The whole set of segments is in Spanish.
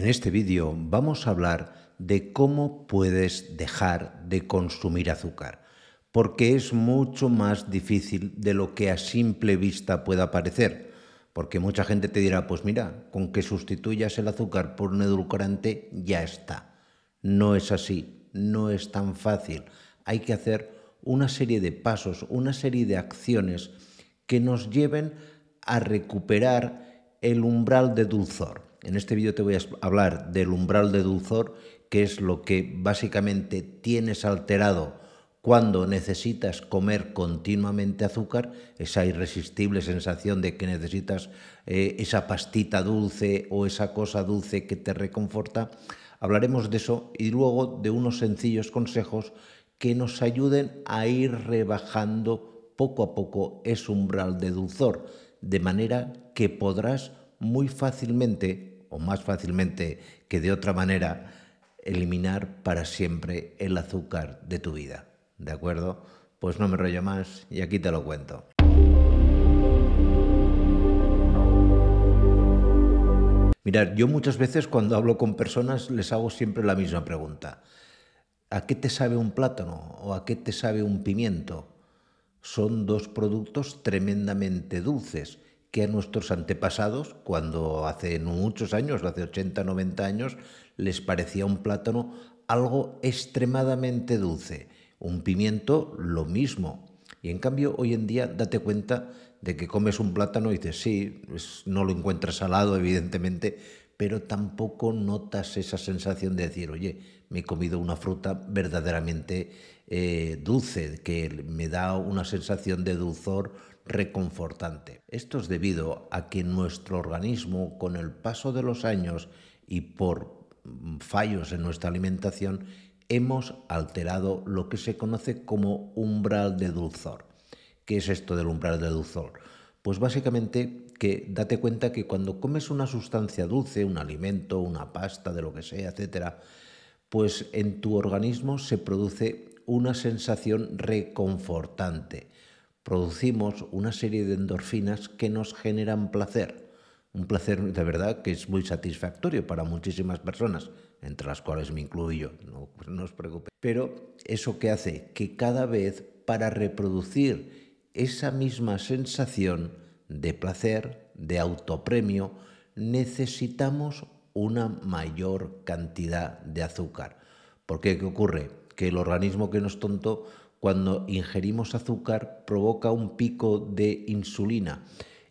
En este vídeo vamos a hablar de cómo puedes dejar de consumir azúcar, porque es mucho más difícil de lo que a simple vista pueda parecer, porque mucha gente te dirá, pues mira, con que sustituyas el azúcar por un edulcorante ya está. No es así, no es tan fácil. Hay que hacer una serie de pasos, una serie de acciones que nos lleven a recuperar el umbral de dulzor. En este vídeo te voy a hablar del umbral de dulzor, que es lo que básicamente tienes alterado cuando necesitas comer continuamente azúcar, esa irresistible sensación de que necesitas eh, esa pastita dulce o esa cosa dulce que te reconforta. Hablaremos de eso y luego de unos sencillos consejos que nos ayuden a ir rebajando poco a poco ese umbral de dulzor, de manera que podrás muy fácilmente o más fácilmente que de otra manera, eliminar para siempre el azúcar de tu vida. ¿De acuerdo? Pues no me rollo más y aquí te lo cuento. Mirad, yo muchas veces cuando hablo con personas les hago siempre la misma pregunta. ¿A qué te sabe un plátano o a qué te sabe un pimiento? Son dos productos tremendamente dulces que a nuestros antepasados, cuando hace muchos años, hace 80, 90 años, les parecía un plátano algo extremadamente dulce, un pimiento lo mismo. Y en cambio, hoy en día, date cuenta de que comes un plátano y dices, sí, no lo encuentras salado, evidentemente, pero tampoco notas esa sensación de decir, oye, me he comido una fruta verdaderamente eh, dulce, que me da una sensación de dulzor reconfortante. Esto es debido a que nuestro organismo con el paso de los años y por mm, fallos en nuestra alimentación hemos alterado lo que se conoce como umbral de dulzor. ¿Qué es esto del umbral de dulzor? Pues básicamente que date cuenta que cuando comes una sustancia dulce, un alimento, una pasta, de lo que sea, etcétera, pues en tu organismo se produce una sensación reconfortante, producimos una serie de endorfinas que nos generan placer. Un placer de verdad que es muy satisfactorio para muchísimas personas, entre las cuales me incluyo, no, pues no os preocupéis. Pero eso que hace que cada vez para reproducir esa misma sensación de placer, de autopremio, necesitamos una mayor cantidad de azúcar. Porque ¿qué ocurre? Que el organismo que nos es tonto cuando ingerimos azúcar provoca un pico de insulina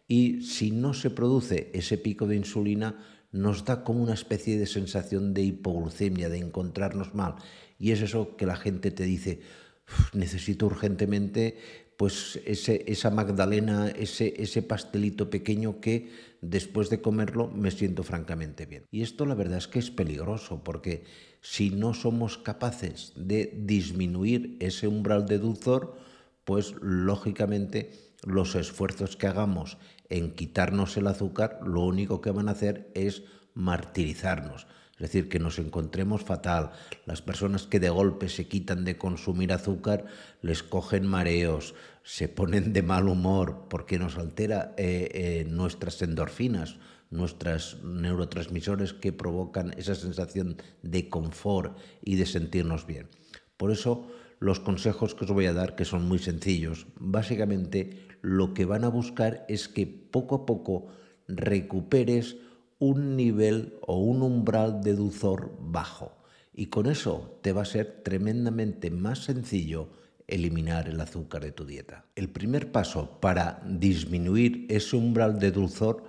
y si no se produce ese pico de insulina nos da como una especie de sensación de hipoglucemia, de encontrarnos mal. Y es eso que la gente te dice, necesito urgentemente pues esa magdalena, ese, ese pastelito pequeño que después de comerlo me siento francamente bien. Y esto la verdad es que es peligroso porque si no somos capaces de disminuir ese umbral de dulzor, pues lógicamente los esfuerzos que hagamos en quitarnos el azúcar lo único que van a hacer es martirizarnos. Es decir, que nos encontremos fatal. Las personas que de golpe se quitan de consumir azúcar, les cogen mareos, se ponen de mal humor, porque nos altera eh, eh, nuestras endorfinas, nuestras neurotransmisores que provocan esa sensación de confort y de sentirnos bien. Por eso los consejos que os voy a dar, que son muy sencillos, básicamente lo que van a buscar es que poco a poco recuperes un nivel o un umbral de dulzor bajo. Y con eso te va a ser tremendamente más sencillo eliminar el azúcar de tu dieta. El primer paso para disminuir ese umbral de dulzor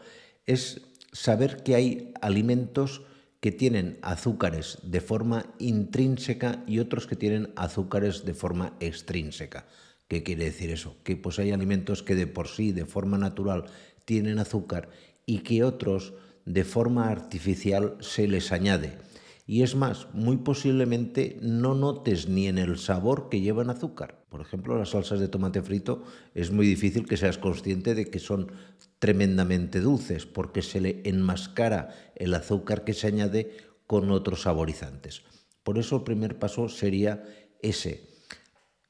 es saber que hay alimentos que tienen azúcares de forma intrínseca y otros que tienen azúcares de forma extrínseca. ¿Qué quiere decir eso? Que pues hay alimentos que de por sí, de forma natural, tienen azúcar y que otros de forma artificial se les añade. Y es más, muy posiblemente no notes ni en el sabor que llevan azúcar. Por ejemplo, las salsas de tomate frito es muy difícil que seas consciente de que son tremendamente dulces porque se le enmascara el azúcar que se añade con otros saborizantes. Por eso el primer paso sería ese,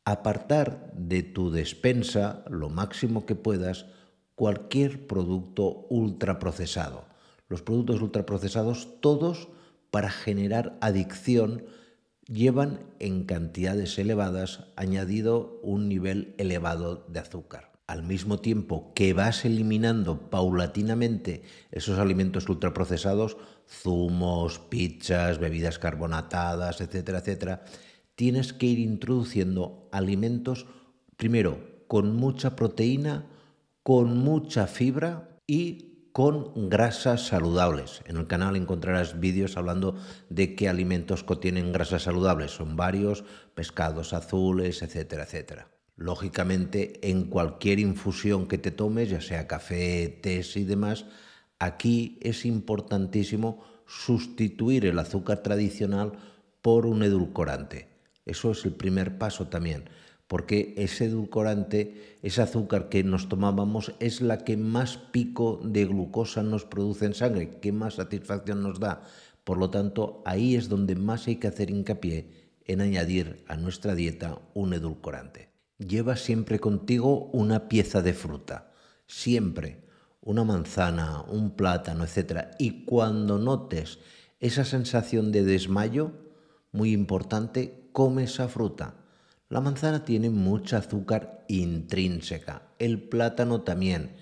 apartar de tu despensa lo máximo que puedas cualquier producto ultraprocesado los productos ultraprocesados, todos para generar adicción, llevan en cantidades elevadas añadido un nivel elevado de azúcar. Al mismo tiempo que vas eliminando paulatinamente esos alimentos ultraprocesados, zumos, pizzas, bebidas carbonatadas, etcétera, etcétera, tienes que ir introduciendo alimentos, primero, con mucha proteína, con mucha fibra y con grasas saludables. En el canal encontrarás vídeos hablando de qué alimentos contienen grasas saludables. Son varios, pescados azules, etcétera, etcétera. Lógicamente, en cualquier infusión que te tomes, ya sea café, té y demás, aquí es importantísimo sustituir el azúcar tradicional por un edulcorante. Eso es el primer paso también porque ese edulcorante, ese azúcar que nos tomábamos, es la que más pico de glucosa nos produce en sangre, que más satisfacción nos da. Por lo tanto, ahí es donde más hay que hacer hincapié en añadir a nuestra dieta un edulcorante. Lleva siempre contigo una pieza de fruta, siempre, una manzana, un plátano, etc. Y cuando notes esa sensación de desmayo, muy importante, come esa fruta la manzana tiene mucha azúcar intrínseca, el plátano también,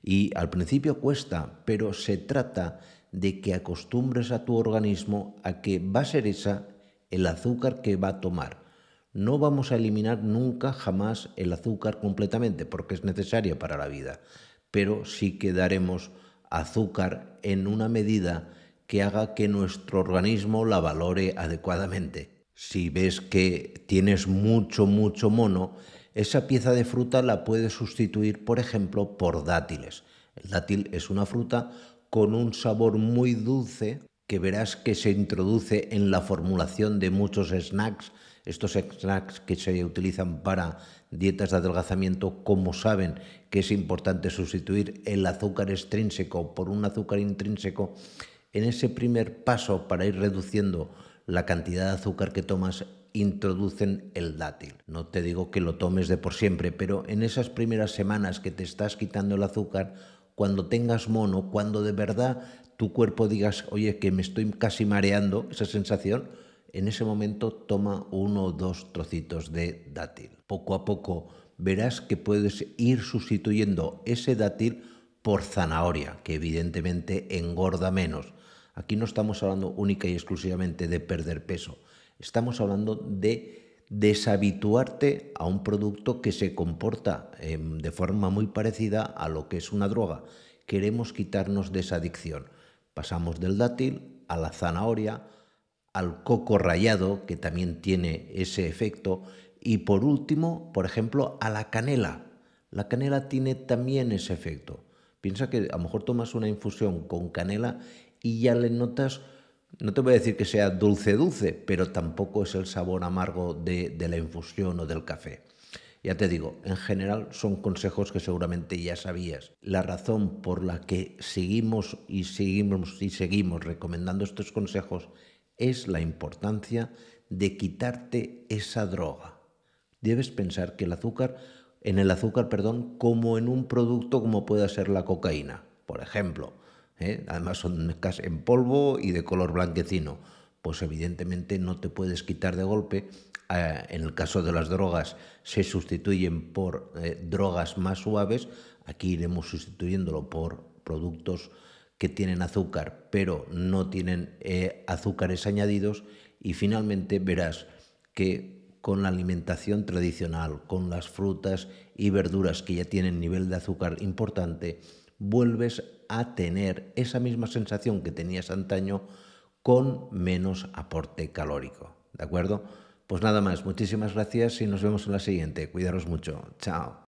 y al principio cuesta, pero se trata de que acostumbres a tu organismo a que va a ser esa el azúcar que va a tomar. No vamos a eliminar nunca jamás el azúcar completamente porque es necesaria para la vida, pero sí que daremos azúcar en una medida que haga que nuestro organismo la valore adecuadamente. Si ves que tienes mucho, mucho mono, esa pieza de fruta la puedes sustituir, por ejemplo, por dátiles. El dátil es una fruta con un sabor muy dulce que verás que se introduce en la formulación de muchos snacks. Estos snacks que se utilizan para dietas de adelgazamiento, como saben que es importante sustituir el azúcar extrínseco por un azúcar intrínseco, en ese primer paso para ir reduciendo la cantidad de azúcar que tomas introducen el dátil. No te digo que lo tomes de por siempre, pero en esas primeras semanas que te estás quitando el azúcar, cuando tengas mono, cuando de verdad tu cuerpo digas, oye, que me estoy casi mareando, esa sensación, en ese momento toma uno o dos trocitos de dátil. Poco a poco verás que puedes ir sustituyendo ese dátil por zanahoria, que evidentemente engorda menos Aquí no estamos hablando única y exclusivamente de perder peso, estamos hablando de deshabituarte a un producto que se comporta em, de forma muy parecida a lo que es una droga. Queremos quitarnos de esa adicción. Pasamos del dátil a la zanahoria, al coco rallado, que también tiene ese efecto, y por último, por ejemplo, a la canela. La canela tiene también ese efecto. Piensa que a lo mejor tomas una infusión con canela y ya le notas, no te voy a decir que sea dulce dulce, pero tampoco es el sabor amargo de, de la infusión o del café. Ya te digo, en general son consejos que seguramente ya sabías. La razón por la que seguimos y seguimos y seguimos recomendando estos consejos es la importancia de quitarte esa droga. Debes pensar que el azúcar, en el azúcar, perdón, como en un producto como pueda ser la cocaína, por ejemplo. ¿eh? además son en polvo y de color blanquecino, pues evidentemente no te puedes quitar de golpe. Ah, en el caso de las drogas se sustituyen por eh, drogas más suaves, aquí iremos sustituyéndolo por productos que tienen azúcar pero no tienen eh, azúcares añadidos y finalmente verás que con la alimentación tradicional, con las frutas y verduras que ya tienen nivel de azúcar importante, vuelves a a tener esa misma sensación que tenías antaño con menos aporte calórico. ¿De acuerdo? Pues nada más, muchísimas gracias y nos vemos en la siguiente. Cuidaros mucho. Chao.